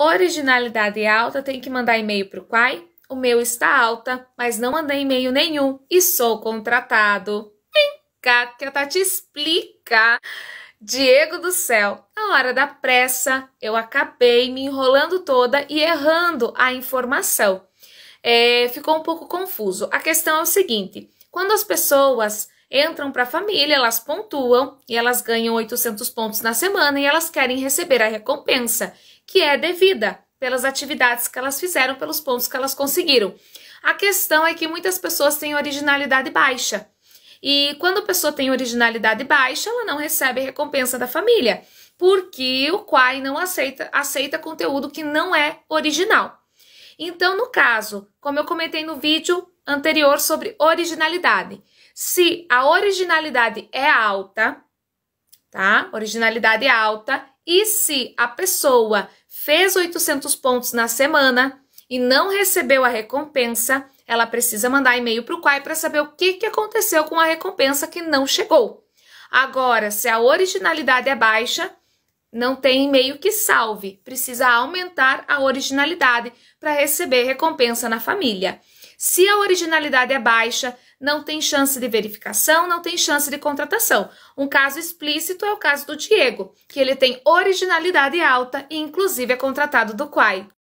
Originalidade é alta tem que mandar e-mail para o Quai? O meu está alta, mas não mandei e-mail nenhum e sou contratado. Vem cá que a Tati explica. Diego do céu, na hora da pressa, eu acabei me enrolando toda e errando a informação. É, ficou um pouco confuso. A questão é o seguinte: quando as pessoas entram para a família, elas pontuam e elas ganham 800 pontos na semana e elas querem receber a recompensa, que é devida pelas atividades que elas fizeram, pelos pontos que elas conseguiram. A questão é que muitas pessoas têm originalidade baixa. E quando a pessoa tem originalidade baixa, ela não recebe a recompensa da família, porque o Quai não aceita, aceita conteúdo que não é original. Então, no caso, como eu comentei no vídeo, anterior sobre originalidade. Se a originalidade é alta, tá? Originalidade é alta, e se a pessoa fez 800 pontos na semana e não recebeu a recompensa, ela precisa mandar e-mail para o Quai para saber o que, que aconteceu com a recompensa que não chegou. Agora, se a originalidade é baixa, não tem e-mail que salve, precisa aumentar a originalidade para receber recompensa na família. Se a originalidade é baixa, não tem chance de verificação, não tem chance de contratação. Um caso explícito é o caso do Diego, que ele tem originalidade alta e inclusive é contratado do Quai.